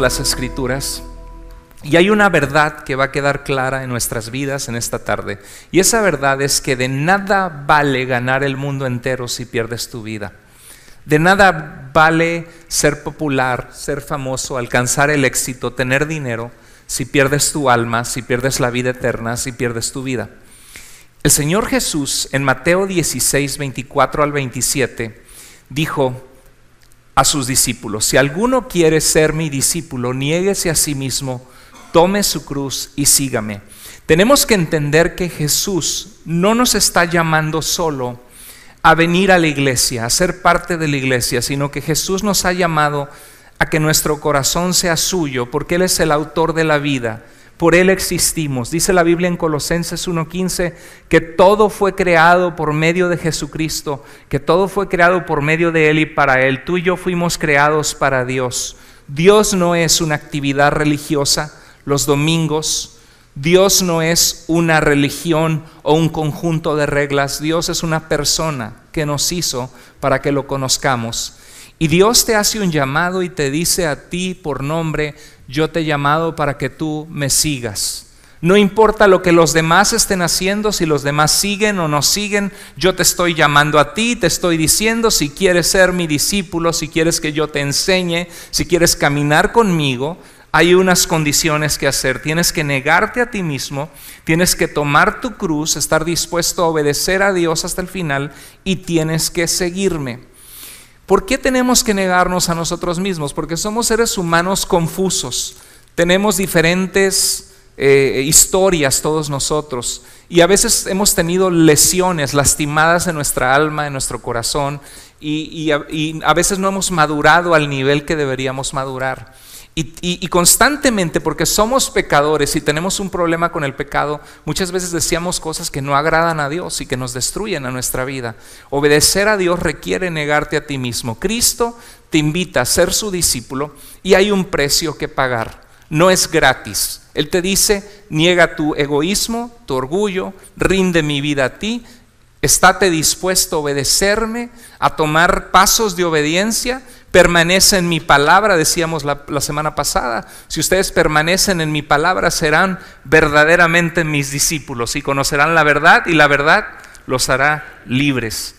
las escrituras y hay una verdad que va a quedar clara en nuestras vidas en esta tarde. Y esa verdad es que de nada vale ganar el mundo entero si pierdes tu vida. De nada vale ser popular, ser famoso, alcanzar el éxito, tener dinero, si pierdes tu alma, si pierdes la vida eterna, si pierdes tu vida. El Señor Jesús en Mateo 16, 24 al 27 dijo, a sus discípulos, si alguno quiere ser mi discípulo, niéguese a sí mismo, tome su cruz y sígame. Tenemos que entender que Jesús no nos está llamando solo a venir a la iglesia, a ser parte de la iglesia, sino que Jesús nos ha llamado a que nuestro corazón sea suyo, porque Él es el autor de la vida por Él existimos. Dice la Biblia en Colosenses 1.15 que todo fue creado por medio de Jesucristo, que todo fue creado por medio de Él y para Él. Tú y yo fuimos creados para Dios. Dios no es una actividad religiosa los domingos. Dios no es una religión o un conjunto de reglas. Dios es una persona que nos hizo para que lo conozcamos y Dios te hace un llamado y te dice a ti por nombre, yo te he llamado para que tú me sigas. No importa lo que los demás estén haciendo, si los demás siguen o no siguen, yo te estoy llamando a ti, te estoy diciendo si quieres ser mi discípulo, si quieres que yo te enseñe, si quieres caminar conmigo, hay unas condiciones que hacer. Tienes que negarte a ti mismo, tienes que tomar tu cruz, estar dispuesto a obedecer a Dios hasta el final y tienes que seguirme. ¿Por qué tenemos que negarnos a nosotros mismos? Porque somos seres humanos confusos, tenemos diferentes eh, historias todos nosotros y a veces hemos tenido lesiones lastimadas en nuestra alma, en nuestro corazón y a veces no hemos madurado al nivel que deberíamos madurar. Y, constantemente, porque somos pecadores y tenemos un problema con el pecado, muchas veces decíamos cosas que no agradan a Dios y que nos destruyen a nuestra vida. Obedecer a Dios requiere negarte a ti mismo. Cristo te invita a ser su discípulo y hay un precio que pagar. No es gratis. Él te dice, niega tu egoísmo, tu orgullo, rinde mi vida a ti, estate dispuesto a obedecerme, a tomar pasos de obediencia Permanece en mi palabra, decíamos la, semana pasada. Si ustedes permanecen en mi palabra, serán verdaderamente mis discípulos y conocerán la verdad y la verdad los hará libres.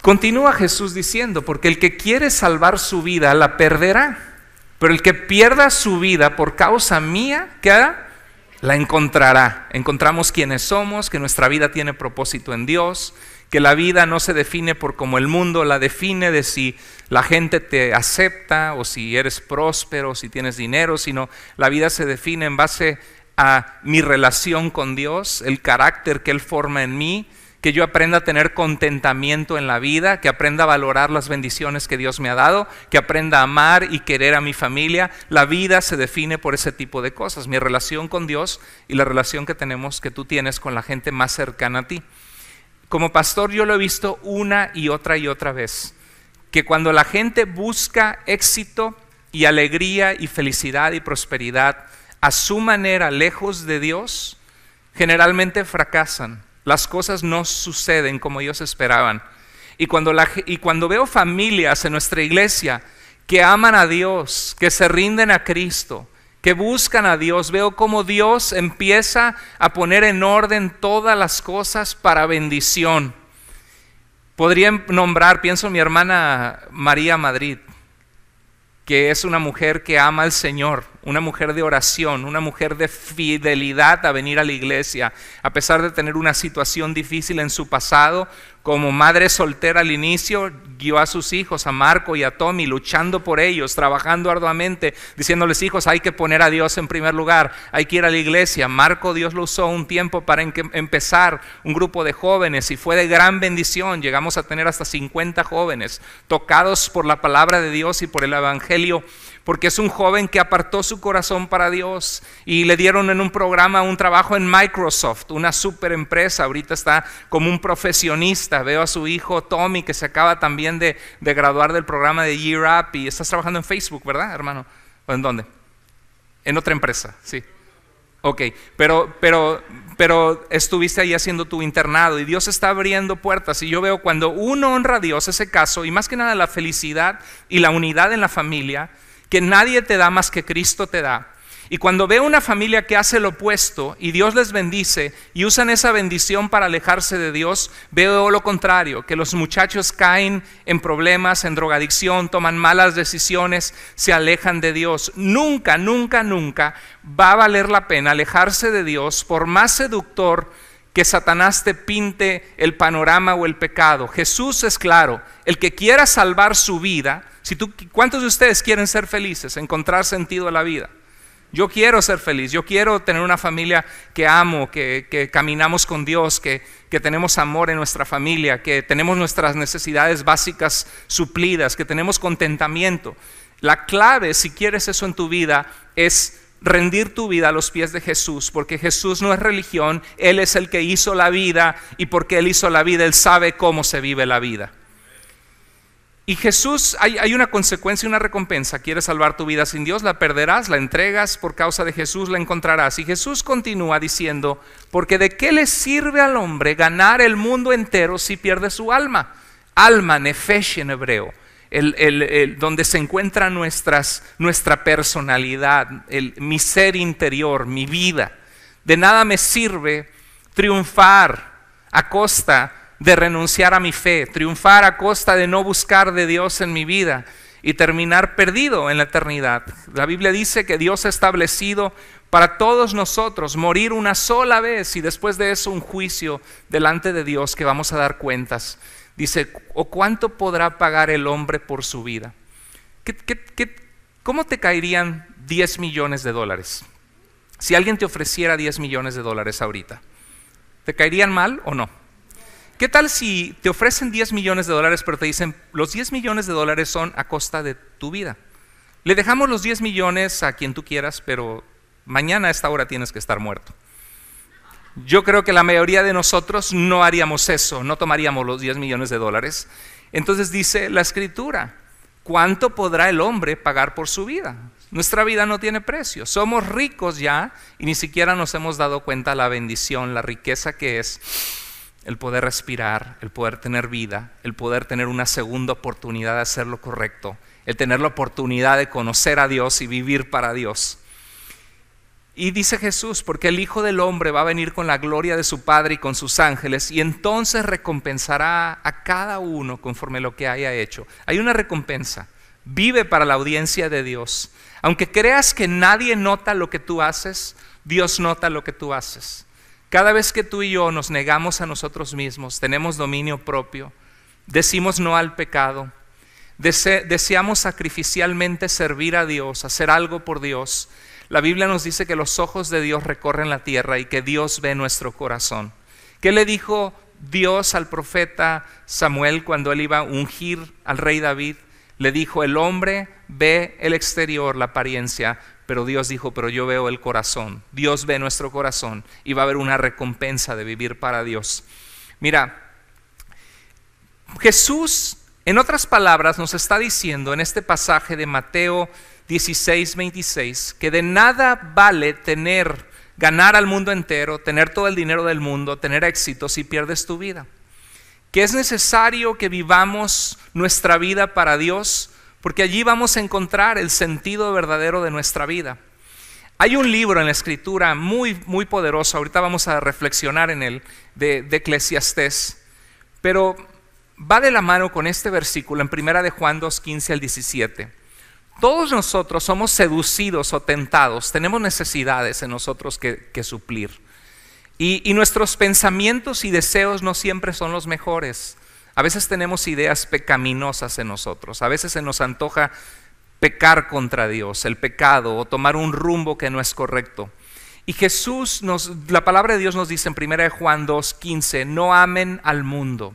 Continúa Jesús diciendo, porque el que quiere salvar su vida la perderá, pero el que pierda su vida por causa mía, ¿qué La encontrará. Encontramos quienes somos, que nuestra vida tiene propósito en Dios, que la vida no se define por cómo el mundo la define, de si la gente te acepta o si eres próspero, si tienes dinero, sino la vida se define en base a mi relación con Dios, el carácter que Él forma en mí, que yo aprenda a tener contentamiento en la vida, que aprenda a valorar las bendiciones que Dios me ha dado, que aprenda a amar y querer a mi familia. La vida se define por ese tipo de cosas, mi relación con Dios y la relación que tenemos que tú tienes con la gente más cercana a ti. Como pastor yo lo he visto una y otra y otra vez, que cuando la gente busca éxito y alegría y felicidad y prosperidad a su manera, lejos de Dios, generalmente fracasan. Las cosas no suceden como ellos esperaban. Y cuando, y cuando veo familias en nuestra iglesia que aman a Dios, que se rinden a Cristo, que buscan a Dios. Veo cómo Dios empieza a poner en orden todas las cosas para bendición. Podría nombrar, pienso mi hermana María Madrid, que es una mujer que ama al Señor, una mujer de oración, una mujer de fidelidad a venir a la iglesia, a pesar de tener una situación difícil en su pasado, como madre soltera al inicio, guió a sus hijos, a Marco y a Tommy, luchando por ellos, trabajando arduamente, diciéndoles, hijos, hay que poner a Dios en primer lugar, hay que ir a la iglesia. Marco Dios lo usó un tiempo para empezar un grupo de jóvenes y fue de gran bendición. Llegamos a tener hasta 50 jóvenes tocados por la palabra de Dios y por el Evangelio porque es un joven que apartó su corazón para Dios y le dieron en un programa un trabajo en Microsoft, una super empresa. Ahorita está como un profesionista. Veo a su hijo Tommy que se acaba también de, graduar del programa de Year Up y estás trabajando en Facebook, ¿verdad, hermano? ¿O en dónde? En otra empresa, sí. Ok, pero, pero, pero estuviste ahí haciendo tu internado y Dios está abriendo puertas. Y yo veo cuando uno honra a Dios, ese caso, y más que nada la felicidad y la unidad en la familia, que nadie te da más que Cristo te da. Y cuando veo una familia que hace lo opuesto y Dios les bendice y usan esa bendición para alejarse de Dios, veo lo contrario, que los muchachos caen en problemas, en drogadicción, toman malas decisiones, se alejan de Dios. Nunca, nunca, nunca va a valer la pena alejarse de Dios por más seductor que Satanás te pinte el panorama o el pecado. Jesús es claro, el que quiera salvar su vida, si tú, ¿Cuántos de ustedes quieren ser felices, encontrar sentido a la vida? Yo quiero ser feliz, yo quiero tener una familia que amo, que, caminamos con Dios, que, que, tenemos amor en nuestra familia, que tenemos nuestras necesidades básicas suplidas, que tenemos contentamiento. La clave, si quieres eso en tu vida, es rendir tu vida a los pies de Jesús, porque Jesús no es religión, Él es el que hizo la vida y porque Él hizo la vida, Él sabe cómo se vive la vida. Y Jesús, hay, una consecuencia y una recompensa. ¿Quieres salvar tu vida sin Dios? La perderás, la entregas, por causa de Jesús la encontrarás. Y Jesús continúa diciendo, porque de qué le sirve al hombre ganar el mundo entero si pierde su alma. Alma, nefesh en hebreo, el, donde se encuentra nuestras, nuestra personalidad, mi ser interior, mi vida. De nada me sirve triunfar a costa de renunciar a mi fe, triunfar a costa de no buscar de Dios en mi vida y terminar perdido en la eternidad. La Biblia dice que Dios ha establecido para todos nosotros morir una sola vez y después de eso un juicio delante de Dios que vamos a dar cuentas. Dice, ¿o cuánto podrá pagar el hombre por su vida? ¿Qué, cómo te caerían 10 millones de dólares? Si alguien te ofreciera 10 millones de dólares ahorita, ¿te caerían mal o no? ¿Qué tal si te ofrecen 10 millones de dólares, pero te dicen, los 10 millones de dólares son a costa de tu vida? Le dejamos los 10 millones a quien tú quieras, pero mañana a esta hora tienes que estar muerto. Yo creo que la mayoría de nosotros no haríamos eso, no tomaríamos los 10 millones de dólares. Entonces dice la escritura, ¿cuánto podrá el hombre pagar por su vida? Nuestra vida no tiene precio. Somos ricos ya y ni siquiera nos hemos dado cuenta la bendición, la riqueza que es el poder respirar, el poder tener vida, el poder tener una segunda oportunidad de hacer lo correcto, el tener la oportunidad de conocer a Dios y vivir para Dios. Y dice Jesús, porque el Hijo del Hombre va a venir con la gloria de su Padre y con sus ángeles, y entonces recompensará a cada uno conforme lo que haya hecho. Hay una recompensa. Vive para la audiencia de Dios. Aunque creas que nadie nota lo que tú haces, Dios nota lo que tú haces. Cada vez que tú y yo nos negamos a nosotros mismos, tenemos dominio propio, decimos no al pecado, deseamos sacrificialmente servir a Dios, hacer algo por Dios, la Biblia nos dice que los ojos de Dios recorren la tierra y que Dios ve nuestro corazón. ¿Qué le dijo Dios al profeta Samuel cuando él iba a ungir al rey David? Le dijo, el hombre ve el exterior, la apariencia, pero Dios dijo, pero yo veo el corazón. Dios ve nuestro corazón y va a haber una recompensa de vivir para Dios. Mira, Jesús, en otras palabras, nos está diciendo en este pasaje de Mateo 16, 26, que de nada vale tener, ganar al mundo entero, tener todo el dinero del mundo, tener éxito si pierdes tu vida. Que es necesario que vivamos nuestra vida para Dios porque allí vamos a encontrar el sentido verdadero de nuestra vida. Hay un libro en la escritura muy, muy poderoso, ahorita vamos a reflexionar en él, de, de Eclesiastés, pero va de la mano con este versículo en primera de Juan 2, 15 al 17. Todos nosotros somos seducidos o tentados, tenemos necesidades en nosotros que, suplir. y, nuestros pensamientos y deseos no siempre son los mejores. A veces tenemos ideas pecaminosas en nosotros, a veces se nos antoja pecar contra Dios, el pecado, o tomar un rumbo que no es correcto. Y Jesús, nos, la palabra de Dios nos dice en 1 Juan 15, no amen al mundo.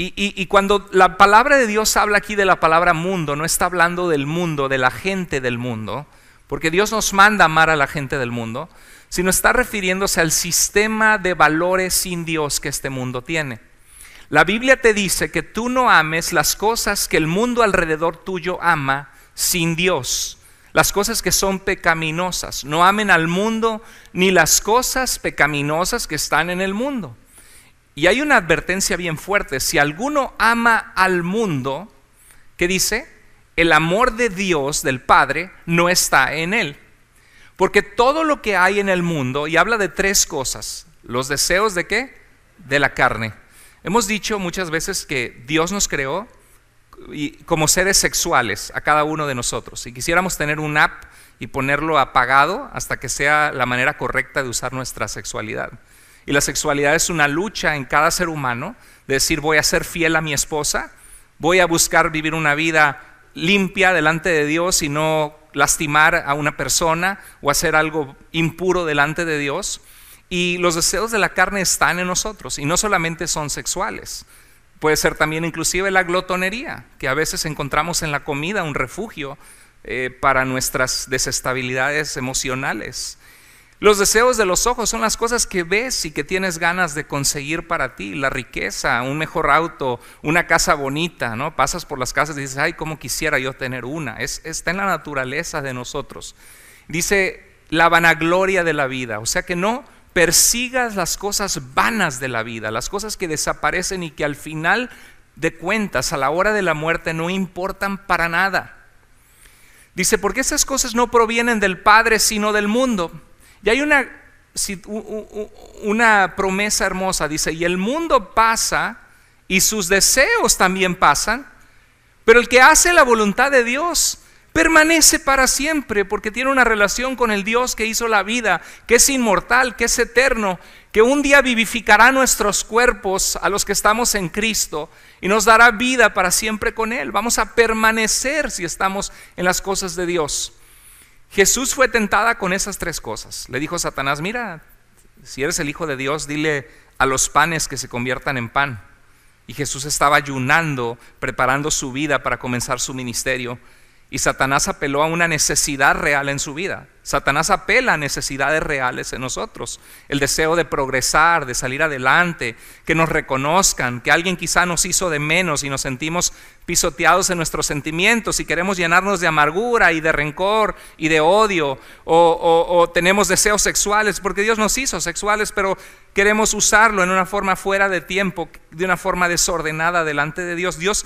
Y, y, cuando la palabra de Dios habla aquí de la palabra mundo, no está hablando del mundo, de la gente del mundo, porque Dios nos manda amar a la gente del mundo, sino está refiriéndose al sistema de valores sin Dios que este mundo tiene. La Biblia te dice que tú no ames las cosas que el mundo alrededor tuyo ama sin Dios. Las cosas que son pecaminosas. No amen al mundo ni las cosas pecaminosas que están en el mundo. Y hay una advertencia bien fuerte. Si alguno ama al mundo, ¿qué dice? El amor de Dios, del Padre, no está en él. Porque todo lo que hay en el mundo, y habla de tres cosas, los deseos de qué? De la carne Hemos dicho muchas veces que Dios nos creó y como seres sexuales a cada uno de nosotros. Y quisiéramos tener un app y ponerlo apagado hasta que sea la manera correcta de usar nuestra sexualidad. Y la sexualidad es una lucha en cada ser humano, de decir voy a ser fiel a mi esposa, voy a buscar vivir una vida limpia delante de Dios y no lastimar a una persona o hacer algo impuro delante de Dios. Y los deseos de la carne están en nosotros y no solamente son sexuales. Puede ser también inclusive la glotonería, que a veces encontramos en la comida un refugio eh, para nuestras desestabilidades emocionales. Los deseos de los ojos son las cosas que ves y que tienes ganas de conseguir para ti, la riqueza, un mejor auto, una casa bonita, ¿no? Pasas por las casas y dices, ay, cómo quisiera yo tener una. Es, está en la naturaleza de nosotros. Dice la vanagloria de la vida, o sea que no, persigas las cosas vanas de la vida, las cosas que desaparecen y que al final de cuentas, a la hora de la muerte, no importan para nada. Dice, porque esas cosas no provienen del Padre, sino del mundo. Y hay una, una promesa hermosa, dice, y el mundo pasa y sus deseos también pasan, pero el que hace la voluntad de Dios permanece para siempre porque tiene una relación con el Dios que hizo la vida, que es inmortal, que es eterno, que un día vivificará nuestros cuerpos a los que estamos en Cristo y nos dará vida para siempre con Él. Vamos a permanecer si estamos en las cosas de Dios. Jesús fue tentada con esas tres cosas. Le dijo Satanás, mira, si eres el Hijo de Dios, dile a los panes que se conviertan en pan. Y Jesús estaba ayunando, preparando su vida para comenzar su ministerio. Y Satanás apeló a una necesidad real en su vida. Satanás apela a necesidades reales en nosotros. El deseo de progresar, de salir adelante, que nos reconozcan, que alguien quizá nos hizo de menos y nos sentimos pisoteados en nuestros sentimientos y queremos llenarnos de amargura y de rencor y de odio. O, tenemos deseos sexuales, porque Dios nos hizo sexuales, pero queremos usarlo en una forma fuera de tiempo, de una forma desordenada delante de Dios. Dios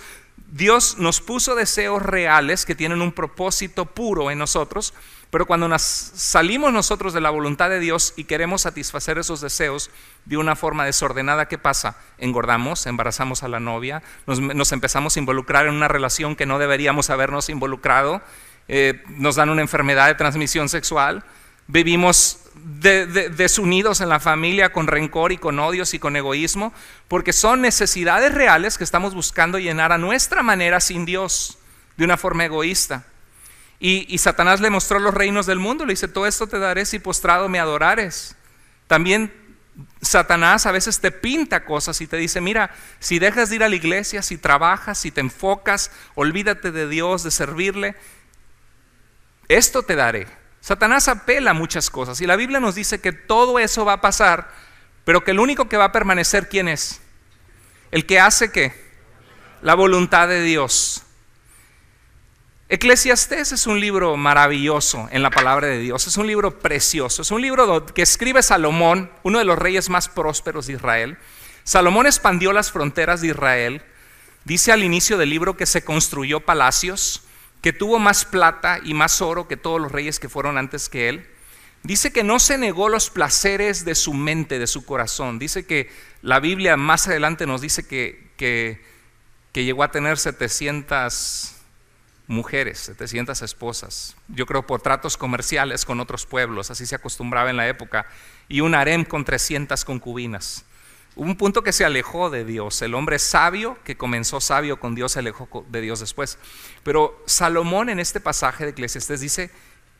Dios nos puso deseos reales que tienen un propósito puro en nosotros, pero cuando salimos nosotros de la voluntad de Dios y queremos satisfacer esos deseos de una forma desordenada, ¿qué pasa? Engordamos, embarazamos a la novia, nos, empezamos a involucrar en una relación que no deberíamos habernos involucrado, eh, nos dan una enfermedad de transmisión sexual, vivimos desunidos en la familia con rencor y con odios y con egoísmo, porque son necesidades reales que estamos buscando llenar a nuestra manera sin Dios, de una forma egoísta. Y, y Satanás le mostró los reinos del mundo, le dice, todo esto te daré si postrado me adorares. También Satanás a veces te pinta cosas y te dice, mira, si dejas de ir a la iglesia, si trabajas, si te enfocas, olvídate de Dios, de servirle, esto te daré. Satanás apela a muchas cosas y la Biblia nos dice que todo eso va a pasar, pero que el único que va a permanecer, ¿quién es? El que hace qué? La voluntad de Dios. Eclesiastés es un libro maravilloso en la palabra de Dios, es un libro precioso, es un libro que escribe Salomón, uno de los reyes más prósperos de Israel. Salomón expandió las fronteras de Israel, dice al inicio del libro que se construyó palacios, que tuvo más plata y más oro que todos los reyes que fueron antes que él, dice que no se negó los placeres de su mente, de su corazón. Dice que la Biblia más adelante nos dice que, que, llegó a tener 700 mujeres, 700 esposas. Yo creo por tratos comerciales con otros pueblos, así se acostumbraba en la época, y un harem con 300 concubinas un punto que se alejó de Dios. El hombre sabio, que comenzó sabio con Dios, se alejó de Dios después. Pero Salomón en este pasaje de Eclesiastes dice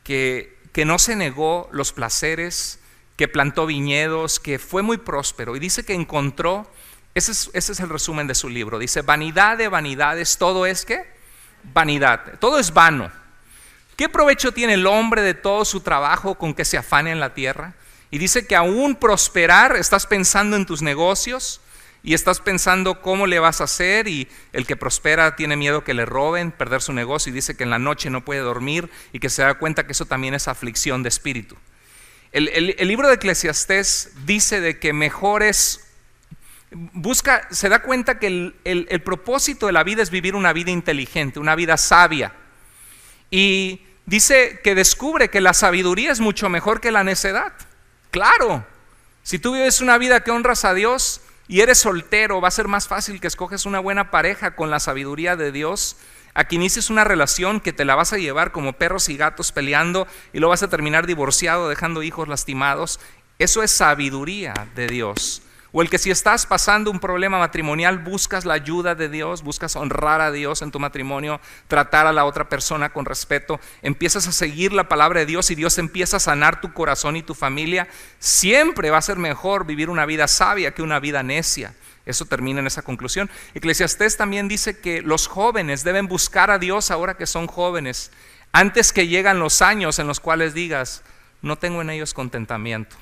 que, que no se negó los placeres, que plantó viñedos, que fue muy próspero. Y dice que encontró, ese es, el resumen de su libro, dice, vanidad de vanidades, todo es que vanidad, todo es vano. ¿Qué provecho tiene el hombre de todo su trabajo con que se afane en la tierra? Y dice que aún prosperar, estás pensando en tus negocios y estás pensando cómo le vas a hacer y el que prospera tiene miedo que le roben, perder su negocio y dice que en la noche no puede dormir y que se da cuenta que eso también es aflicción de espíritu. El, libro de Eclesiastés dice de que mejor es, busca, se da cuenta que el propósito de la vida es vivir una vida inteligente, una vida sabia. Y dice que descubre que la sabiduría es mucho mejor que la necedad. Claro, si tú vives una vida que honras a Dios y eres soltero, va a ser más fácil que escoges una buena pareja con la sabiduría de Dios a que inicies una relación que te la vas a llevar como perros y gatos peleando y lo vas a terminar divorciado, dejando hijos lastimados. Eso es sabiduría de Dios. O el que si estás pasando un problema matrimonial, buscas la ayuda de Dios, buscas honrar a Dios en tu matrimonio, tratar a la otra persona con respeto, empiezas a seguir la palabra de Dios y Dios empieza a sanar tu corazón y tu familia. Siempre va a ser mejor vivir una vida sabia que una vida necia. Eso termina en esa conclusión. Eclesiastés también dice que los jóvenes deben buscar a Dios ahora que son jóvenes, antes que llegan los años en los cuales digas, no tengo en ellos contentamiento.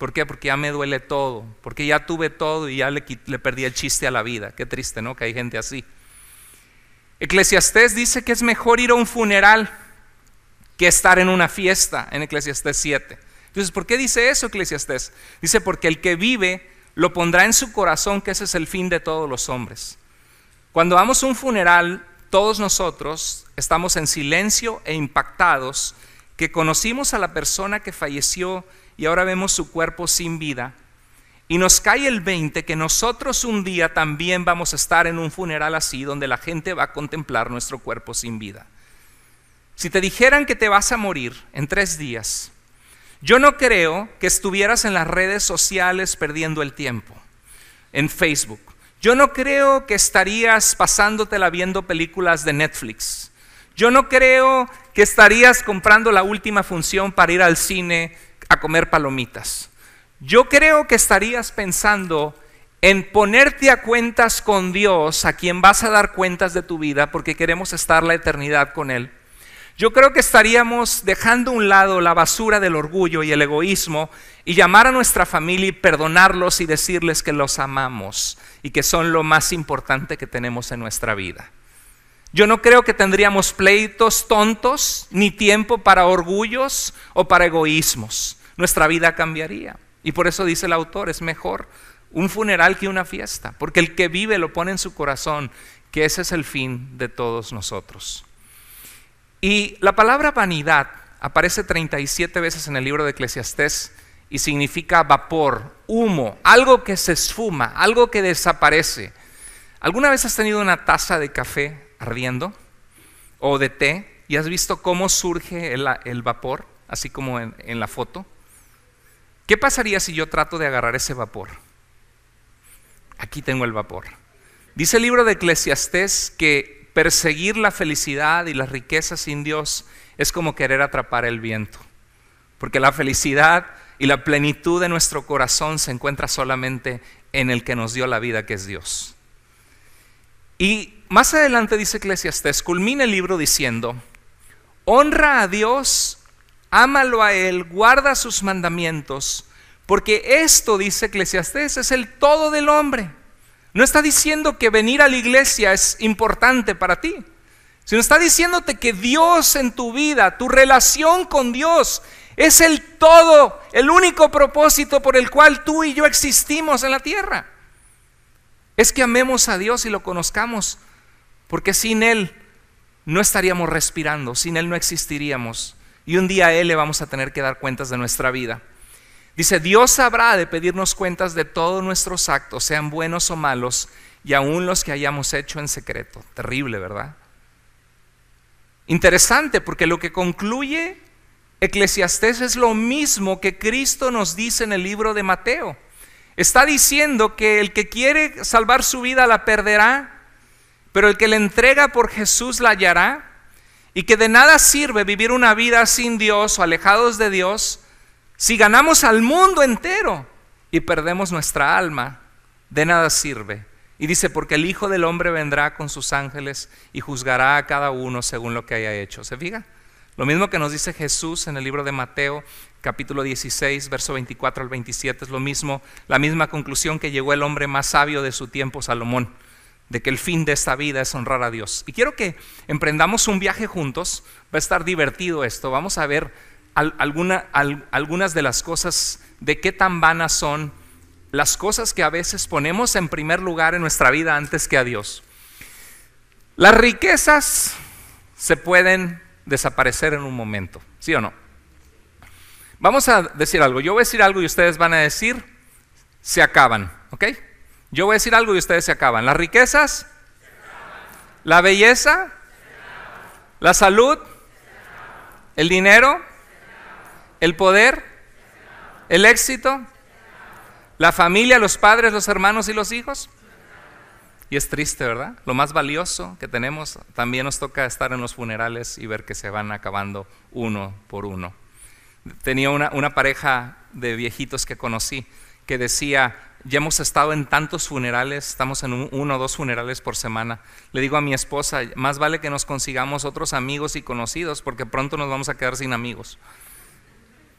¿Por qué? Porque ya me duele todo, porque ya tuve todo y ya le, perdí el chiste a la vida. Qué triste, ¿no? Que hay gente así. Eclesiastés dice que es mejor ir a un funeral que estar en una fiesta, en Eclesiastés 7. Entonces, ¿por qué dice eso Eclesiastés? Dice, porque el que vive lo pondrá en su corazón que ese es el fin de todos los hombres. Cuando vamos a un funeral, todos nosotros estamos en silencio e impactados que conocimos a la persona que falleció y ahora vemos su cuerpo sin vida. Y nos cae el 20 que nosotros un día también vamos a estar en un funeral así, donde la gente va a contemplar nuestro cuerpo sin vida. Si te dijeran que te vas a morir en tres días, yo no creo que estuvieras en las redes sociales perdiendo el tiempo, en Facebook. Yo no creo que estarías pasándotela viendo películas de Netflix. Yo no creo que estarías comprando la última función para ir al cine a comer palomitas. Yo creo que estarías pensando en ponerte a cuentas con Dios, a quien vas a dar cuentas de tu vida, porque queremos estar la eternidad con Él. Yo creo que estaríamos dejando a un lado la basura del orgullo y el egoísmo y llamar a nuestra familia y perdonarlos y decirles que los amamos y que son lo más importante que tenemos en nuestra vida. Yo no creo que tendríamos pleitos tontos ni tiempo para orgullos o para egoísmos nuestra vida cambiaría. Y por eso dice el autor, es mejor un funeral que una fiesta, porque el que vive lo pone en su corazón, que ese es el fin de todos nosotros. Y la palabra vanidad aparece 37 veces en el libro de Eclesiastés y significa vapor, humo, algo que se esfuma, algo que desaparece. ¿Alguna vez has tenido una taza de café ardiendo o de té y has visto cómo surge el, vapor, así como en la foto? ¿Qué pasaría si yo trato de agarrar ese vapor? Aquí tengo el vapor. Dice el libro de Eclesiastés que perseguir la felicidad y las riquezas sin Dios es como querer atrapar el viento, porque la felicidad y la plenitud de nuestro corazón se encuentra solamente en el que nos dio la vida, que es Dios. Y más adelante dice Eclesiastés, culmina el libro diciendo, honra a Dios ámalo a Él, guarda sus mandamientos, porque esto, dice Eclesiastes es el todo del hombre. No está diciendo que venir a la iglesia es importante para ti, sino está diciéndote que Dios en tu vida, tu relación con Dios, es el todo, el único propósito por el cual tú y yo existimos en la tierra. Es que amemos a Dios y lo conozcamos, porque sin Él no estaríamos respirando, sin Él no existiríamos y un día a Él le vamos a tener que dar cuentas de nuestra vida. Dice, Dios sabrá de pedirnos cuentas de todos nuestros actos, sean buenos o malos, y aún los que hayamos hecho en secreto. Terrible, ¿verdad? Interesante, porque lo que concluye Eclesiastés es lo mismo que Cristo nos dice en el libro de Mateo. Está diciendo que el que quiere salvar su vida la perderá, pero el que la entrega por Jesús la hallará. Y que de nada sirve vivir una vida sin Dios o alejados de Dios si ganamos al mundo entero y perdemos nuestra alma. De nada sirve. Y dice, porque el Hijo del Hombre vendrá con sus ángeles y juzgará a cada uno según lo que haya hecho. ¿Se fija? Lo mismo que nos dice Jesús en el libro de Mateo, capítulo 16, verso 24 al 27, es lo mismo, la misma conclusión que llegó el hombre más sabio de su tiempo, Salomón de que el fin de esta vida es honrar a Dios. Y quiero que emprendamos un viaje juntos, va a estar divertido esto, vamos a ver algunas de las cosas de qué tan vanas son las cosas que a veces ponemos en primer lugar en nuestra vida antes que a Dios. Las riquezas se pueden desaparecer en un momento, ¿sí o no? Vamos a decir algo, yo voy a decir algo y ustedes van a decir, se acaban, ¿ok? Yo voy a decir algo y ustedes se acaban. Las riquezas, la belleza, la salud, el dinero, el poder, el éxito, la familia, los padres, los hermanos y los hijos. Y es triste, ¿verdad? Lo más valioso que tenemos también nos toca estar en los funerales y ver que se van acabando uno por uno. Tenía una, una pareja de viejitos que conocí que decía, ya hemos estado en tantos funerales, estamos en uno o dos funerales por semana. Le digo a mi esposa, más vale que nos consigamos otros amigos y conocidos porque pronto nos vamos a quedar sin amigos.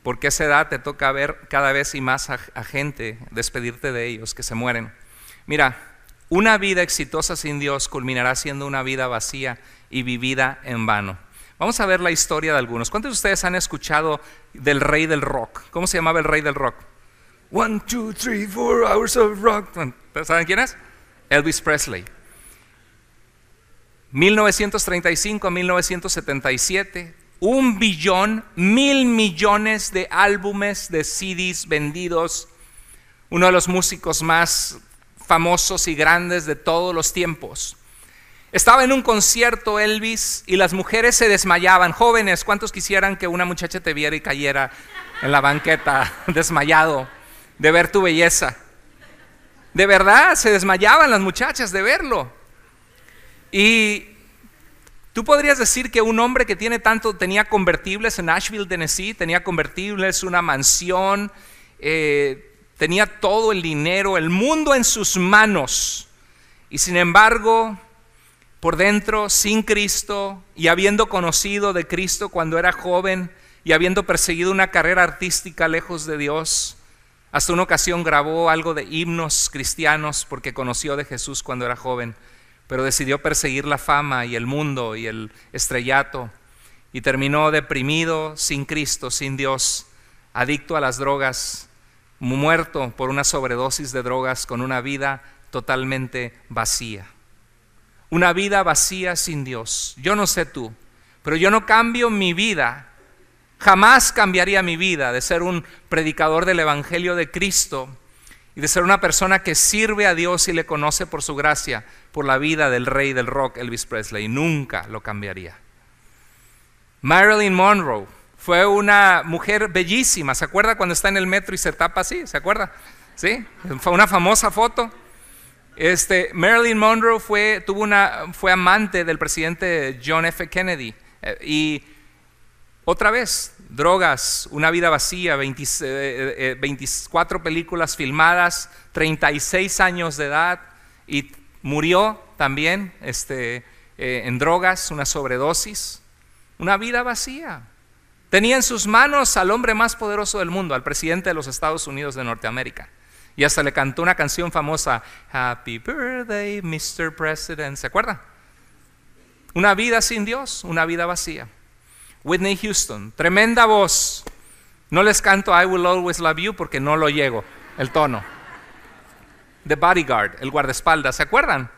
Porque a esa edad te toca ver cada vez y más a gente, despedirte de ellos, que se mueren. Mira, una vida exitosa sin Dios culminará siendo una vida vacía y vivida en vano. Vamos a ver la historia de algunos. ¿Cuántos de ustedes han escuchado del rey del rock? ¿Cómo se llamaba el rey del rock? One, two, three, four hours of rock. ¿Saben quién es? Elvis Presley. 1935 a 1977, un billón, mil millones de álbumes de CDs vendidos, uno de los músicos más famosos y grandes de todos los tiempos. Estaba en un concierto Elvis y las mujeres se desmayaban. Jóvenes, ¿cuántos quisieran que una muchacha te viera y cayera en la banqueta desmayado? de ver tu belleza. De verdad, se desmayaban las muchachas de verlo. Y tú podrías decir que un hombre que tiene tanto, tenía convertibles en Nashville, Tennessee, tenía convertibles, una mansión, eh, tenía todo el dinero, el mundo en sus manos. Y sin embargo, por dentro, sin Cristo y habiendo conocido de Cristo cuando era joven y habiendo perseguido una carrera artística lejos de Dios, hasta una ocasión grabó algo de himnos cristianos porque conoció de Jesús cuando era joven, pero decidió perseguir la fama y el mundo y el estrellato y terminó deprimido, sin Cristo, sin Dios, adicto a las drogas, muerto por una sobredosis de drogas con una vida totalmente vacía. Una vida vacía sin Dios. Yo no sé tú, pero yo no cambio mi vida Jamás cambiaría mi vida de ser un predicador del Evangelio de Cristo y de ser una persona que sirve a Dios y le conoce por su gracia, por la vida del rey del rock, Elvis Presley. Nunca lo cambiaría. Marilyn Monroe fue una mujer bellísima. ¿Se acuerda cuando está en el metro y se tapa así? ¿Se acuerda? Sí, fue una famosa foto. Este, Marilyn Monroe fue, tuvo una, fue amante del presidente John F. Kennedy eh, y otra vez, drogas, una vida vacía, 24 eh, eh, eh, películas filmadas, 36 años de edad y murió también este, en drogas, una sobredosis, una vida vacía. Tenía en sus manos al hombre más poderoso del mundo, al presidente de los Estados Unidos de Norteamérica. Y hasta le cantó una canción famosa, Happy Birthday, Mr. President, ¿se acuerda? Una vida sin Dios, una vida vacía. Whitney Houston, tremenda voz. No les canto I Will Always Love You porque no lo llego, el tono. The Bodyguard, el guardaespaldas, ¿se acuerdan?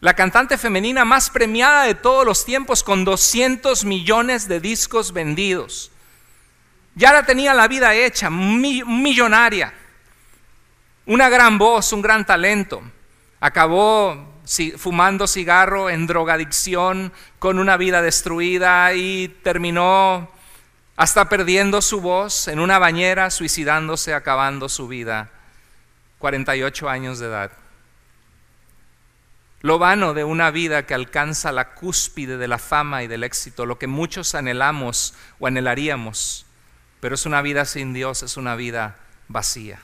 La cantante femenina más premiada de todos los tiempos con 200 millones de discos vendidos. Ya la tenía la vida hecha, millonaria. Una gran voz, un gran talento. Acabó fumando cigarro, en drogadicción, con una vida destruida y terminó hasta perdiendo su voz en una bañera, suicidándose, acabando su vida, 48 años de edad. Lo vano de una vida que alcanza la cúspide de la fama y del éxito, lo que muchos anhelamos o anhelaríamos, pero es una vida sin Dios, es una vida vacía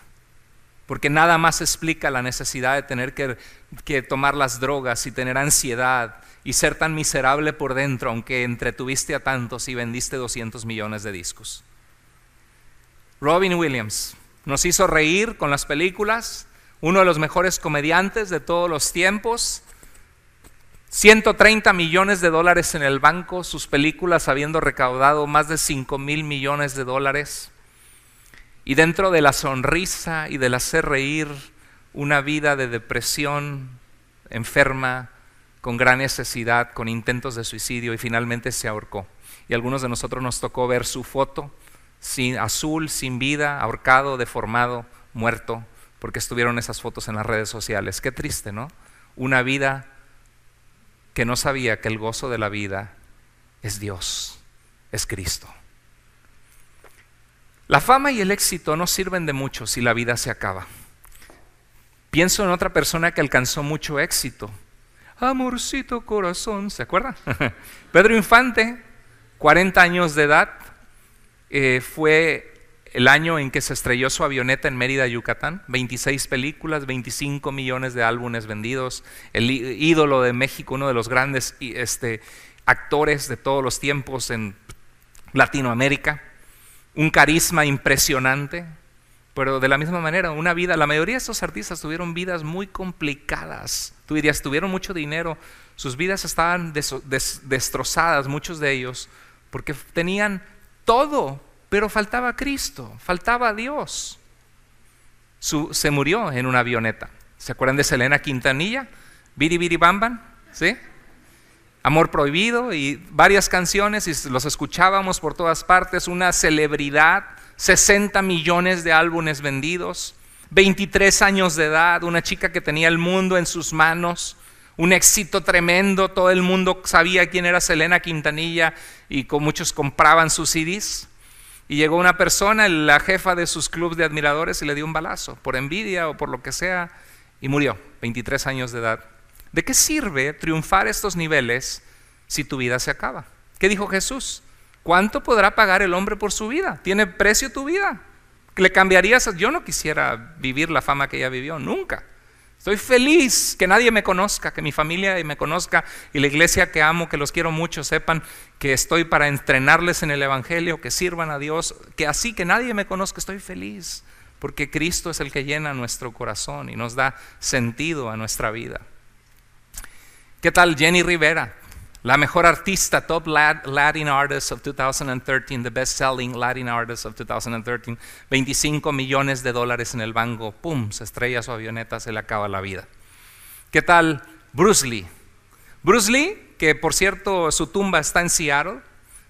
porque nada más explica la necesidad de tener que, tomar las drogas y tener ansiedad y ser tan miserable por dentro, aunque entretuviste a tantos y vendiste 200 millones de discos. Robin Williams nos hizo reír con las películas, uno de los mejores comediantes de todos los tiempos. 130 millones de dólares en el banco, sus películas habiendo recaudado más de 5 mil millones de dólares. Y dentro de la sonrisa y del hacer reír, una vida de depresión enferma, con gran necesidad, con intentos de suicidio y finalmente se ahorcó. Y algunos de nosotros nos tocó ver su foto azul, sin vida, ahorcado, deformado, muerto, porque estuvieron esas fotos en las redes sociales. Qué triste, ¿no? Una vida que no sabía que el gozo de la vida es Dios, es Cristo. La fama y el éxito no sirven de mucho si la vida se acaba. Pienso en otra persona que alcanzó mucho éxito. Amorcito corazón, ¿se acuerda? Pedro Infante, 40 años de edad, eh, fue el año en que se estrelló su avioneta en Mérida, Yucatán. 26 películas, 25 millones de álbumes vendidos, el ídolo de México, uno de los grandes este, actores de todos los tiempos en Latinoamérica un carisma impresionante, pero de la misma manera, una vida, la mayoría de estos artistas tuvieron vidas muy complicadas, tú dirías, tuvieron mucho dinero, sus vidas estaban destrozadas, muchos de ellos, porque tenían todo, pero faltaba Cristo, faltaba Dios. Su, se murió en una avioneta. ¿Se acuerdan de Selena Quintanilla? Biri Biri Bam Bam, ¿sí? Amor Prohibido y varias canciones y los escuchábamos por todas partes, una celebridad, 60 millones de álbumes vendidos, 23 años de edad, una chica que tenía el mundo en sus manos, un éxito tremendo, todo el mundo sabía quién era Selena Quintanilla y con muchos compraban sus CDs. Y llegó una persona, la jefa de sus clubes de admiradores, y le dio un balazo, por envidia o por lo que sea, y murió, 23 años de edad. ¿De qué sirve triunfar estos niveles si tu vida se acaba? ¿Qué dijo Jesús? ¿Cuánto podrá pagar el hombre por su vida? ¿Tiene precio tu vida? ¿Le cambiarías? Yo no quisiera vivir la fama que ella vivió, nunca. Estoy feliz que nadie me conozca, que mi familia me conozca y la iglesia que amo, que los quiero mucho, sepan que estoy para entrenarles en el Evangelio, que sirvan a Dios, que así que nadie me conozca, estoy feliz, porque Cristo es el que llena nuestro corazón y nos da sentido a nuestra vida. ¿Qué tal Jenny Rivera? La mejor artista, top Latin Artist of 2013, the best selling Latin Artist of 2013. 25 millones de dólares en el banco, pum, se estrella su avioneta, se le acaba la vida. ¿Qué tal Bruce Lee? Bruce Lee, que por cierto su tumba está en Seattle,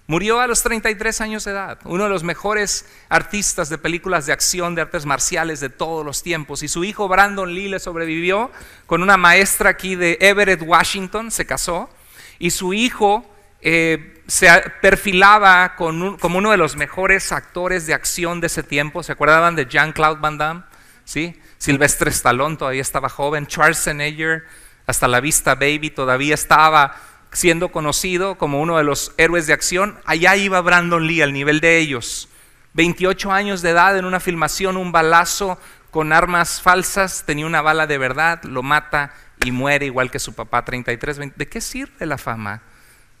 Murió a los 33 años de edad, uno de los mejores artistas de películas de acción de artes marciales de todos los tiempos. Y su hijo Brandon Lee le sobrevivió con una maestra aquí de Everett, Washington, se casó. Y su hijo eh, se perfilaba como uno de los mejores actores de acción de ese tiempo. ¿Se acuerdan de Jean-Claude Van Damme? ¿Sí? Silvestre Stallone todavía estaba joven, Charles Schwarzenegger, hasta la vista baby todavía estaba siendo conocido como uno de los héroes de acción, allá iba Brandon Lee al nivel de ellos. 28 años de edad en una filmación, un balazo con armas falsas, tenía una bala de verdad, lo mata y muere igual que su papá 33. ¿De qué sirve la fama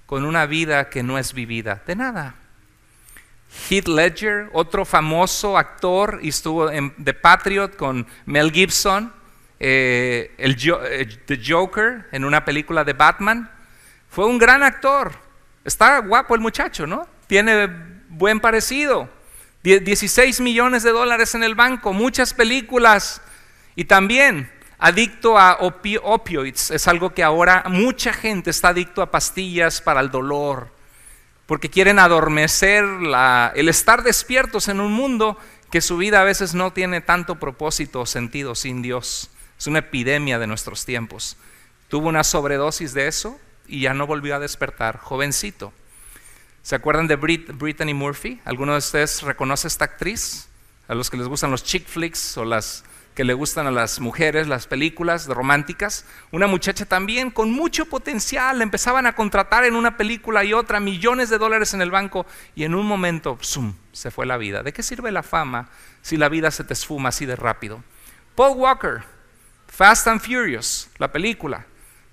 con una vida que no es vivida? De nada. Heath Ledger, otro famoso actor, estuvo en The Patriot con Mel Gibson, eh, el, eh, The Joker en una película de Batman, fue un gran actor. Está guapo el muchacho, ¿no? Tiene buen parecido. 16 millones de dólares en el banco, muchas películas. Y también adicto a opioides. Es algo que ahora mucha gente está adicto a pastillas para el dolor, porque quieren adormecer el estar despiertos en un mundo que su vida a veces no tiene tanto propósito o sentido sin Dios. Es una epidemia de nuestros tiempos. Tuvo una sobredosis de eso y ya no volvió a despertar jovencito. ¿Se acuerdan de Brittany Murphy? ¿Alguno de ustedes reconoce esta actriz? A los que les gustan los chick flicks o las que le gustan a las mujeres, las películas románticas. Una muchacha también con mucho potencial. Empezaban a contratar en una película y otra millones de dólares en el banco y en un momento, ¡zum!, se fue la vida. ¿De qué sirve la fama si la vida se te esfuma así de rápido? Paul Walker, Fast and Furious, la película.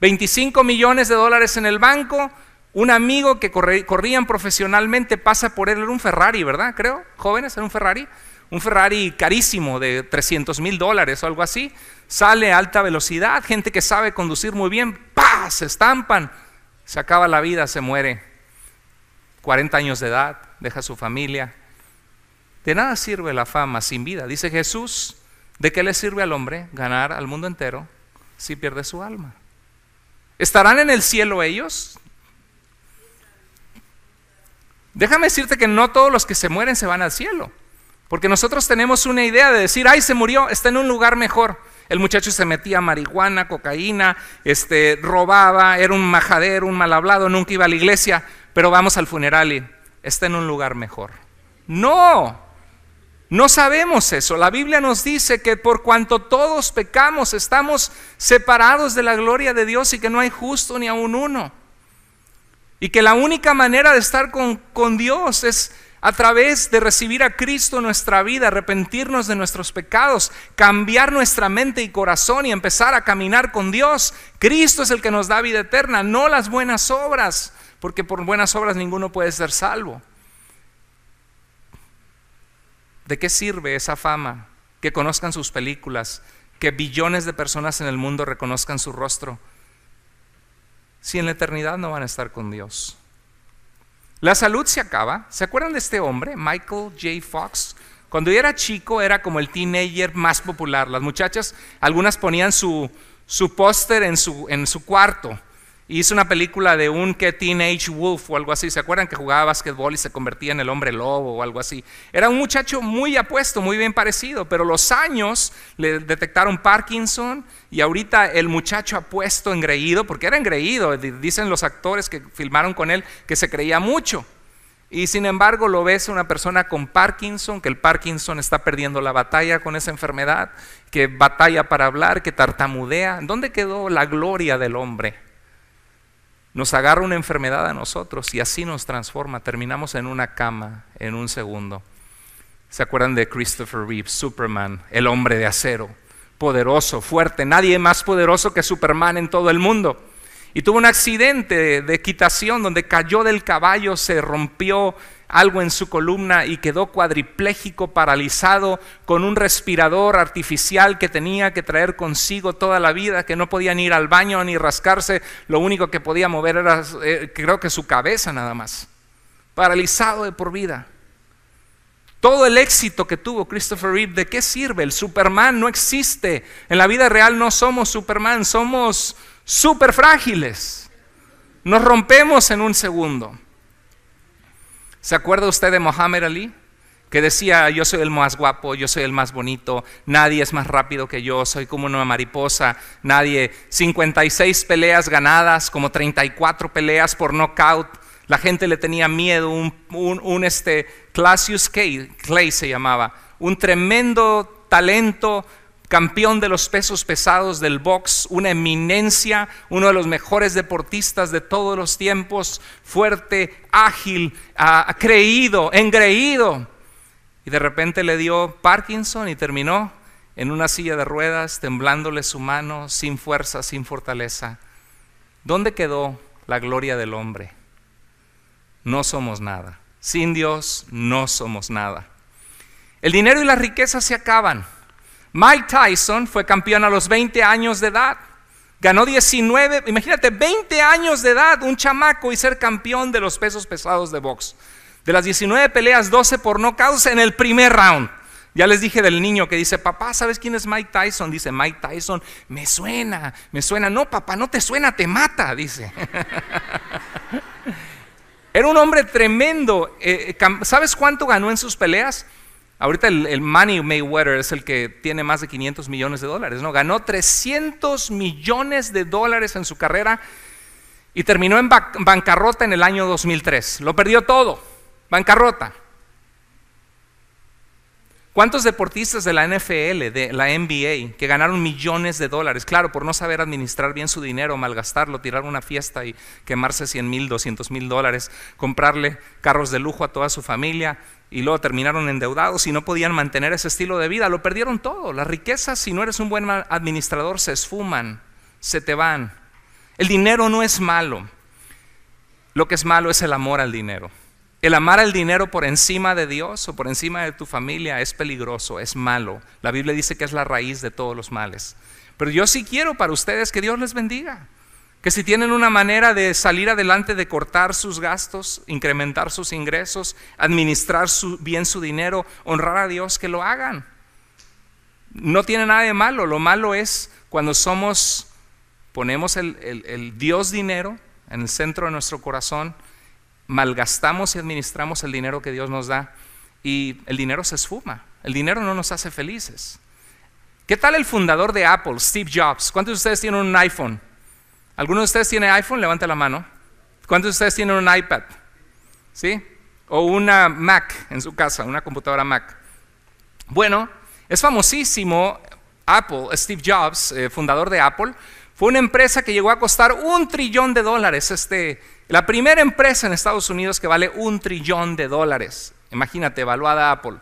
25 millones de dólares en el banco, un amigo que corrían profesionalmente pasa por él, era un Ferrari, ¿verdad? Creo, jóvenes, era un Ferrari, un Ferrari carísimo de 300 mil dólares o algo así, sale a alta velocidad, gente que sabe conducir muy bien, ¡pah! Se estampan, se acaba la vida, se muere, 40 años de edad, deja su familia. De nada sirve la fama sin vida, dice Jesús. ¿De qué le sirve al hombre ganar al mundo entero si pierde su alma? ¿Estarán en el cielo ellos? Déjame decirte que no todos los que se mueren se van al cielo, porque nosotros tenemos una idea de decir, ay, se murió, está en un lugar mejor. El muchacho se metía marihuana, cocaína, este, robaba, era un majadero, un mal hablado, nunca iba a la iglesia, pero vamos al funeral y está en un lugar mejor. No, no sabemos eso. La Biblia nos dice que por cuanto todos pecamos estamos separados de la gloria de Dios y que no hay justo ni aun uno. Y que la única manera de estar con, con Dios es a través de recibir a Cristo en nuestra vida, arrepentirnos de nuestros pecados, cambiar nuestra mente y corazón y empezar a caminar con Dios. Cristo es el que nos da vida eterna, no las buenas obras, porque por buenas obras ninguno puede ser salvo. ¿De qué sirve esa fama? Que conozcan sus películas, que billones de personas en el mundo reconozcan su rostro, si en la eternidad no van a estar con Dios. La salud se acaba. ¿Se acuerdan de este hombre, Michael J. Fox? Cuando yo era chico era como el teenager más popular. Las muchachas, algunas ponían su, su póster en su, en su cuarto hizo una película de un que teenage wolf o algo así. ¿Se acuerdan que jugaba básquetbol y se convertía en el hombre lobo o algo así? Era un muchacho muy apuesto, muy bien parecido, pero los años le detectaron Parkinson y ahorita el muchacho apuesto, engreído, porque era engreído, dicen los actores que filmaron con él que se creía mucho. Y sin embargo lo ves una persona con Parkinson, que el Parkinson está perdiendo la batalla con esa enfermedad, que batalla para hablar, que tartamudea. ¿Dónde quedó la gloria del hombre? Nos agarra una enfermedad a nosotros y así nos transforma. Terminamos en una cama en un segundo. ¿Se acuerdan de Christopher Reeve, Superman, el hombre de acero? Poderoso, fuerte, nadie más poderoso que Superman en todo el mundo. Y tuvo un accidente de equitación donde cayó del caballo, se rompió algo en su columna y quedó cuadripléjico, paralizado, con un respirador artificial que tenía que traer consigo toda la vida, que no podía ni ir al baño ni rascarse, lo único que podía mover era, eh, creo que su cabeza nada más. Paralizado de por vida. Todo el éxito que tuvo Christopher Reed, ¿de qué sirve? El Superman no existe. En la vida real no somos Superman, somos super frágiles. Nos rompemos en un segundo. ¿Se acuerda usted de Mohammed Ali? Que decía, yo soy el más guapo, yo soy el más bonito, nadie es más rápido que yo, soy como una mariposa, nadie. 56 peleas ganadas, como 34 peleas por nocaut, La gente le tenía miedo, un, este, Clasius Clay se llamaba, un tremendo talento, campeón de los pesos pesados del box, una eminencia, uno de los mejores deportistas de todos los tiempos, fuerte, ágil, ah, creído, engreído. Y de repente le dio Parkinson y terminó en una silla de ruedas, temblándole su mano, sin fuerza, sin fortaleza. ¿Dónde quedó la gloria del hombre? No somos nada. Sin Dios no somos nada. El dinero y la riqueza se acaban. Mike Tyson fue campeón a los 20 años de edad. Ganó 19, imagínate, 20 años de edad, un chamaco y ser campeón de los pesos pesados de box. De las 19 peleas, 12 por no causa en el primer round. Ya les dije del niño que dice, papá, ¿sabes quién es Mike Tyson? Dice, Mike Tyson, me suena, me suena. No, papá, no te suena, te mata, dice. Era un hombre tremendo. Eh, eh, ¿Sabes cuánto ganó en sus peleas? Ahorita el, el, Money Mayweather es el que tiene más de 500 millones de dólares, ¿no? Ganó 300 millones de dólares en su carrera y terminó en bancarrota en el año 2003. Lo perdió todo, bancarrota. ¿Cuántos deportistas de la NFL, de la NBA, que ganaron millones de dólares, claro, por no saber administrar bien su dinero, malgastarlo, tirar una fiesta y quemarse 100 mil, 200 mil dólares, comprarle carros de lujo a toda su familia y luego terminaron endeudados y no podían mantener ese estilo de vida? Lo perdieron todo. Las riquezas, si no eres un buen administrador, se esfuman, se te van. El dinero no es malo. Lo que es malo es el amor al dinero. El amar el dinero por encima de Dios o por encima de tu familia es peligroso, es malo. La Biblia dice que es la raíz de todos los males. Pero yo sí quiero para ustedes que Dios les bendiga. Que si tienen una manera de salir adelante, de cortar sus gastos, incrementar sus ingresos, administrar bien su dinero, honrar a Dios, que lo hagan. No tiene nada de malo. Lo malo es cuando somos, ponemos el Dios dinero en el centro de nuestro corazón malgastamos y administramos el dinero que Dios nos da y el dinero se esfuma, el dinero no nos hace felices. ¿Qué tal el fundador de Apple, Steve Jobs? ¿Cuántos de ustedes tienen un iPhone? ¿Alguno de ustedes tiene iPhone? levanta la mano. ¿Cuántos de ustedes tienen un iPad? ¿Sí? O una Mac en su casa, una computadora Mac. Bueno, es famosísimo Apple, Steve Jobs, eh, fundador de Apple, fue una empresa que llegó a costar un trillón de dólares. Este, la primera empresa en Estados Unidos que vale un trillón de dólares. Imagínate, evaluada Apple.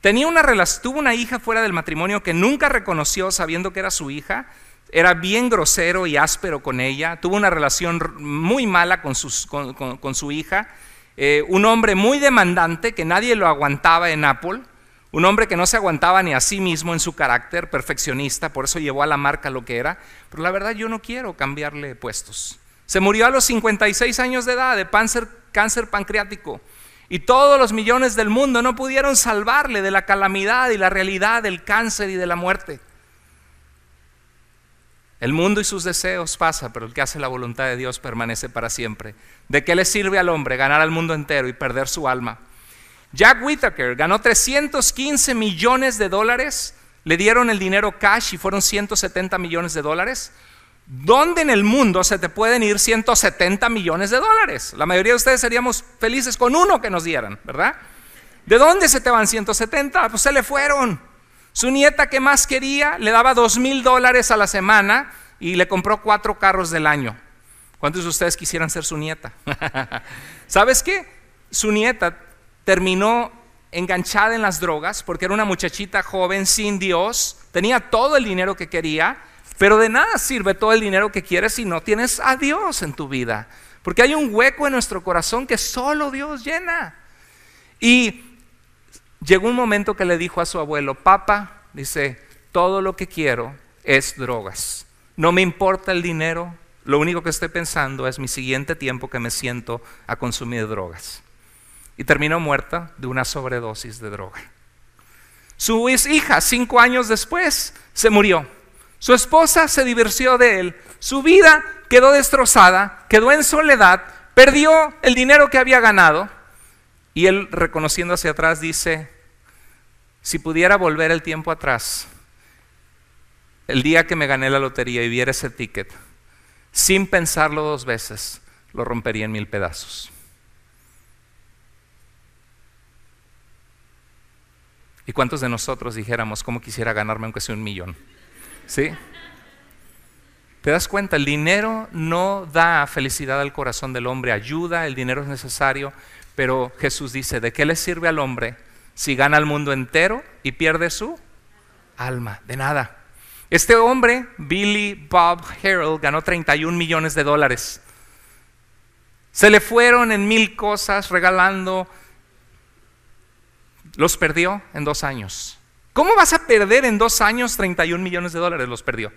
Tenía una tuvo una hija fuera del matrimonio que nunca reconoció sabiendo que era su hija. Era bien grosero y áspero con ella. Tuvo una relación muy mala con, sus, con, su hija. Eh, un hombre muy demandante que nadie lo aguantaba en Apple. Un hombre que no se aguantaba ni a sí mismo en su carácter perfeccionista, por eso llevó a la marca lo que era. Pero la verdad yo no quiero cambiarle puestos. Se murió a los 56 años de edad de cáncer, cáncer pancreático. Y todos los millones del mundo no pudieron salvarle de la calamidad y la realidad del cáncer y de la muerte. El mundo y sus deseos pasa, pero el que hace la voluntad de Dios permanece para siempre. ¿De qué le sirve al hombre ganar al mundo entero y perder su alma? Jack Whittaker ganó 315 millones de dólares, le dieron el dinero cash y fueron 170 millones de dólares. ¿Dónde en el mundo se te pueden ir 170 millones de dólares? La mayoría de ustedes seríamos felices con uno que nos dieran, ¿verdad? ¿De dónde se te van 170? Pues se le fueron. Su nieta que más quería le daba 2 mil dólares a la semana y le compró cuatro carros del año. ¿Cuántos de ustedes quisieran ser su nieta? ¿Sabes qué? Su nieta terminó enganchada en las drogas porque era una muchachita joven sin Dios, tenía todo el dinero que quería, pero de nada sirve todo el dinero que quieres si no tienes a Dios en tu vida, porque hay un hueco en nuestro corazón que solo Dios llena. Y llegó un momento que le dijo a su abuelo, papá, dice, todo lo que quiero es drogas, no me importa el dinero, lo único que estoy pensando es mi siguiente tiempo que me siento a consumir drogas y terminó muerta de una sobredosis de droga. Su hija, cinco años después, se murió. Su esposa se divorció de él. Su vida quedó destrozada, quedó en soledad, perdió el dinero que había ganado. Y él, reconociendo hacia atrás, dice, si pudiera volver el tiempo atrás, el día que me gané la lotería y viera ese ticket, sin pensarlo dos veces, lo rompería en mil pedazos. ¿Y cuántos de nosotros dijéramos, cómo quisiera ganarme aunque sea un millón? ¿Sí? ¿Te das cuenta? El dinero no da felicidad al corazón del hombre, ayuda, el dinero es necesario, pero Jesús dice, ¿de qué le sirve al hombre si gana el mundo entero y pierde su alma? De nada. Este hombre, Billy Bob Harrell, ganó 31 millones de dólares. Se le fueron en mil cosas, regalando los perdió en dos años. ¿Cómo vas a perder en dos años 31 millones de dólares? Los perdió.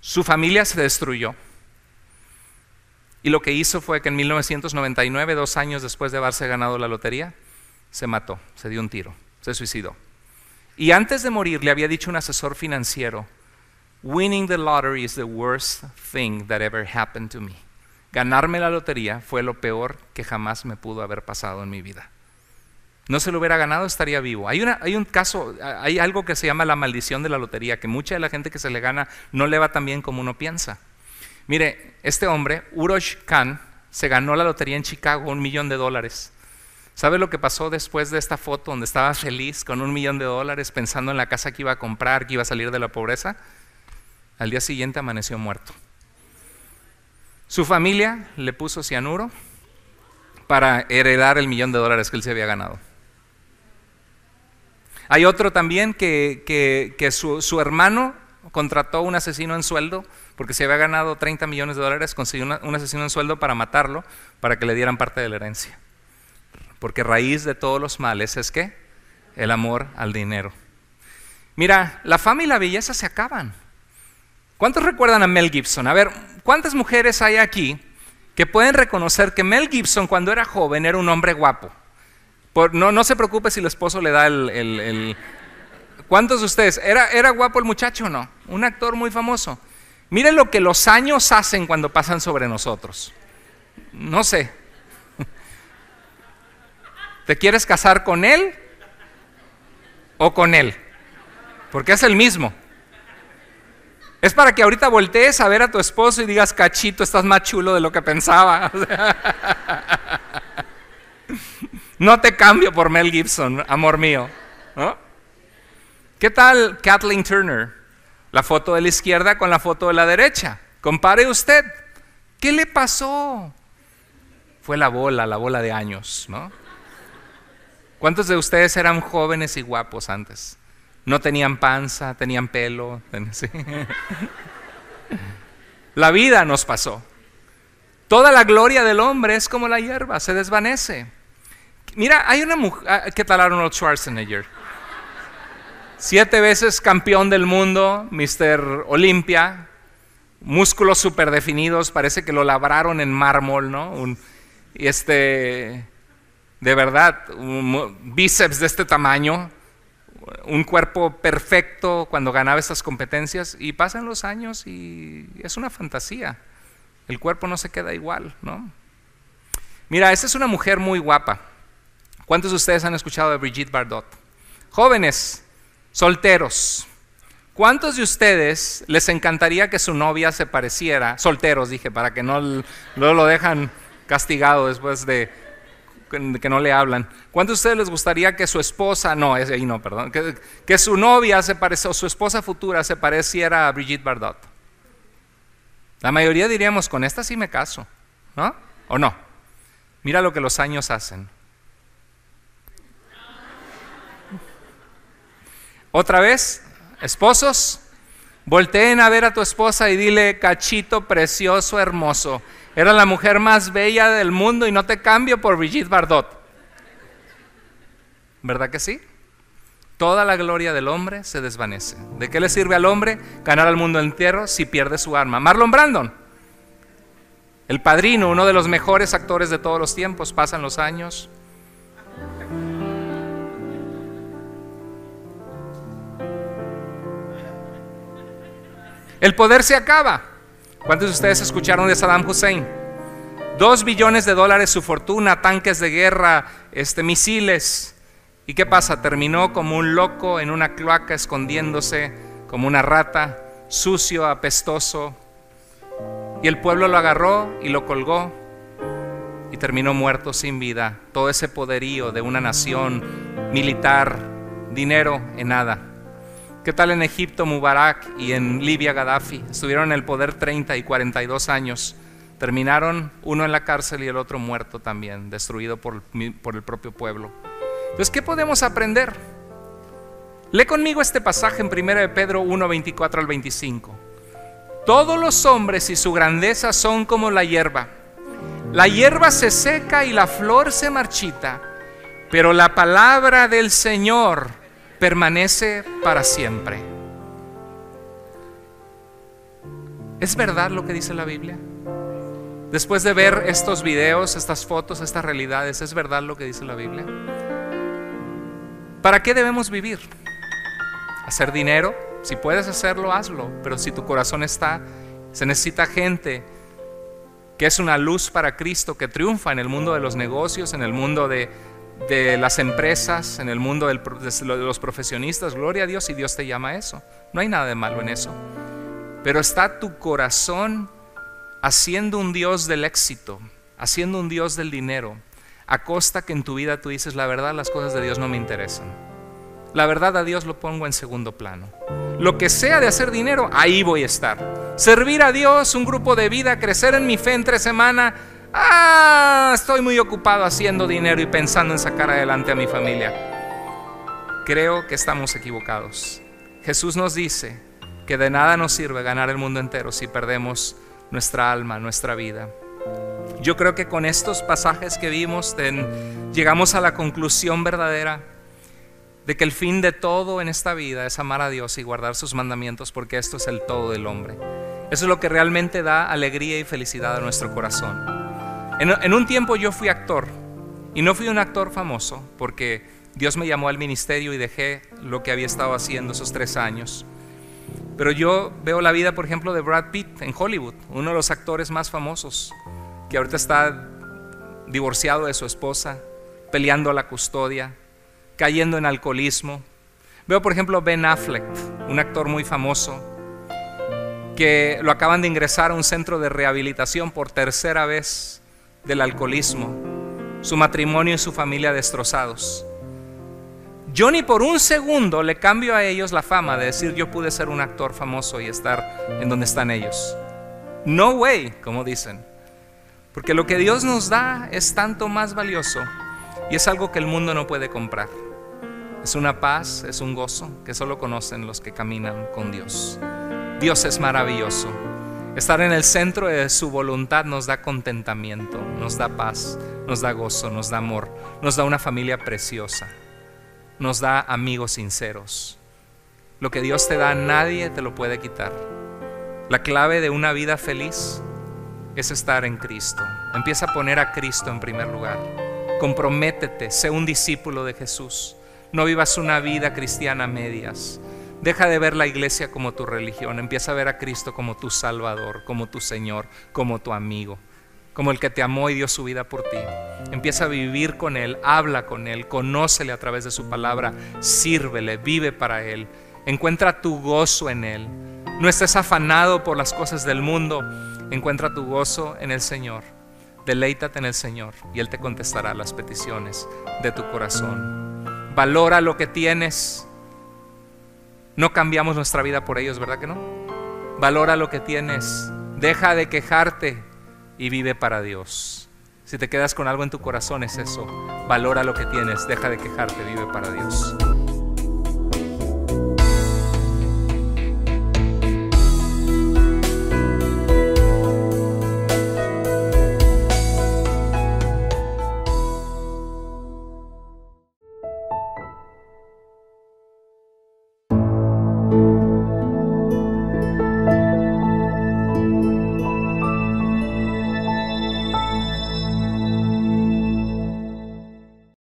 Su familia se destruyó. Y lo que hizo fue que en 1999, dos años después de haberse ganado la lotería, se mató, se dio un tiro, se suicidó. Y antes de morir le había dicho un asesor financiero, winning the lottery is the worst thing that ever happened to me. Ganarme la lotería fue lo peor que jamás me pudo haber pasado en mi vida no se lo hubiera ganado, estaría vivo. Hay, hay un caso, hay algo que se llama la maldición de la lotería, que mucha de la gente que se le gana no le va tan bien como uno piensa. Mire, este hombre, Urosh Khan, se ganó la lotería en Chicago, un millón de dólares. ¿Sabe lo que pasó después de esta foto donde estaba feliz con un millón de dólares pensando en la casa que iba a comprar, que iba a salir de la pobreza? Al día siguiente amaneció muerto. Su familia le puso cianuro para heredar el millón de dólares que él se había ganado. Hay otro también que, su, hermano contrató un asesino en sueldo porque se había ganado 30 millones de dólares, consiguió un asesino en sueldo para matarlo, para que le dieran parte de la herencia. Porque raíz de todos los males es que el amor al dinero. Mira, la fama y la belleza se acaban. ¿Cuántos recuerdan a Mel Gibson? A ver, ¿cuántas mujeres hay aquí que pueden reconocer que Mel Gibson cuando era joven era un hombre guapo? no, se preocupe si el esposo le da el... ¿Cuántos de ustedes? ¿Era, ¿Era guapo el muchacho o no? Un actor muy famoso. Miren lo que los años hacen cuando pasan sobre nosotros. No sé. ¿Te quieres casar con él o con él? Porque es el mismo. Es para que ahorita voltees a ver a tu esposo y digas, cachito, estás más chulo de lo que pensaba. No te cambio por Mel Gibson, amor mío. ¿Qué tal Kathleen Turner? La foto de la izquierda con la foto de la derecha. Compare usted. ¿Qué le pasó? Fue la bola, la bola de años, ¿no? ¿Cuántos de ustedes eran jóvenes y guapos antes? No tenían panza, tenían pelo. La vida nos pasó. Toda la gloria del hombre es como la hierba, se desvanece. Mira, hay una mujer, ah, ¿qué talaron Arnold Schwarzenegger? Siete veces campeón del mundo, Mr. Olimpia, músculos super definidos, parece que lo labraron en mármol, ¿no? y este, de verdad, bíceps de este tamaño, un cuerpo perfecto cuando ganaba estas competencias y pasan los años y es una fantasía. El cuerpo no se queda igual, ¿no? Mira, esta es una mujer muy guapa ¿Cuántos de ustedes han escuchado de Brigitte Bardot? Jóvenes, solteros. ¿Cuántos de ustedes les encantaría que su novia se pareciera, solteros dije, para que no, lo dejan castigado después de que no le hablan. ¿Cuántos de ustedes les gustaría que su esposa, no, ahí no, perdón, que, su novia se pareciera, o su esposa futura se pareciera a Brigitte Bardot? La mayoría diríamos, con esta sí me caso, ¿no? ¿O no? Mira lo que los años hacen. Otra vez, esposos, volteen a ver a tu esposa y dile, cachito precioso, hermoso. Era la mujer más bella del mundo y no te cambio por Brigitte Bardot. ¿Verdad que sí? Toda la gloria del hombre se desvanece. ¿De qué le sirve al hombre ganar al mundo entero si pierde su arma. Marlon Brandon, el padrino, uno de los mejores actores de todos los tiempos, pasan los años, El poder se acaba. ¿Cuántos de ustedes escucharon de Saddam Hussein? Dos billones de dólares su fortuna, tanques de guerra, este, misiles. ¿Y qué pasa? Terminó como un loco en una cloaca escondiéndose, como una rata, sucio, apestoso. Y el pueblo lo agarró y lo colgó y terminó muerto sin vida. Todo ese poderío de una nación militar, dinero en nada. ¿Qué tal en Egipto Mubarak y en Libia Gaddafi? Estuvieron en el poder 30 y 42 años. Terminaron uno en la cárcel y el otro muerto también, destruido por, el propio pueblo. Entonces, ¿qué podemos aprender? Lee conmigo este pasaje en 1 Pedro 1, 24 al 25. Todos los hombres y su grandeza son como la hierba. La hierba se seca y la flor se marchita, pero la palabra del Señor permanece para siempre. ¿Es verdad lo que dice la Biblia? Después de ver estos videos, estas fotos, estas realidades, ¿es verdad lo que dice la Biblia? ¿Para qué debemos vivir? ¿Hacer dinero? Si puedes hacerlo, hazlo. Pero si tu corazón está, se necesita gente que es una luz para Cristo, que triunfa en el mundo de los negocios, en el mundo de, de las empresas, en el mundo de los profesionistas. Gloria a Dios y Dios te llama a eso. No hay nada de malo en eso. Pero está tu corazón haciendo un Dios del éxito, haciendo un Dios del dinero, a costa que en tu vida tú dices, la verdad las cosas de Dios no me interesan. La verdad a Dios lo pongo en segundo plano. Lo que sea de hacer dinero, ahí voy a estar. Servir a Dios, un grupo de vida, crecer en mi fe entre semana, Ah, estoy muy ocupado haciendo dinero y pensando en sacar adelante a mi familia. Creo que estamos equivocados. Jesús nos dice que de nada nos sirve ganar el mundo entero si perdemos nuestra alma, nuestra vida. Yo creo que con estos pasajes que vimos llegamos a la conclusión verdadera de que el fin de todo en esta vida es amar a Dios y guardar sus mandamientos porque esto es el todo del hombre. Eso es lo que realmente da alegría y felicidad a nuestro corazón. En, un tiempo yo fui actor y no fui un actor famoso porque Dios me llamó al ministerio y dejé lo que había estado haciendo esos tres años. Pero yo veo la vida, por ejemplo, de Brad Pitt en Hollywood, uno de los actores más famosos, que ahorita está divorciado de su esposa, peleando a la custodia, cayendo en alcoholismo. Veo, por ejemplo, Ben Affleck, un actor muy famoso, que lo acaban de ingresar a un centro de rehabilitación por tercera vez del alcoholismo, su matrimonio y su familia destrozados. Yo ni por un segundo le cambio a ellos la fama de decir yo pude ser un actor famoso y estar en donde están ellos. No way, como dicen. Porque lo que Dios nos da es tanto más valioso y es algo que el mundo no puede comprar. Es una paz, es un gozo que solo conocen los que caminan con Dios. Dios es maravilloso. Estar en el centro de su voluntad nos da contentamiento, nos da paz, nos da gozo, nos da amor, nos da una familia preciosa, nos da amigos sinceros. Lo que Dios te da nadie te lo puede quitar. La clave de una vida feliz es estar en Cristo. Empieza a poner a Cristo en primer lugar. Comprométete, sé un discípulo de Jesús. No vivas una vida cristiana a medias. Deja de ver la iglesia como tu religión, empieza a ver a Cristo como tu Salvador, como tu Señor, como tu amigo, como el que te amó y dio su vida por ti. Empieza a vivir con Él, habla con Él, conócele a través de su palabra, sírvele, vive para Él, encuentra tu gozo en Él. No estés afanado por las cosas del mundo, encuentra tu gozo en el Señor. Deleítate en el Señor y Él te contestará las peticiones de tu corazón. Valora lo que tienes no cambiamos nuestra vida por ellos, ¿verdad que no? Valora lo que tienes. Deja de quejarte y vive para Dios. Si te quedas con algo en tu corazón es eso. Valora lo que tienes. Deja de quejarte, vive para Dios.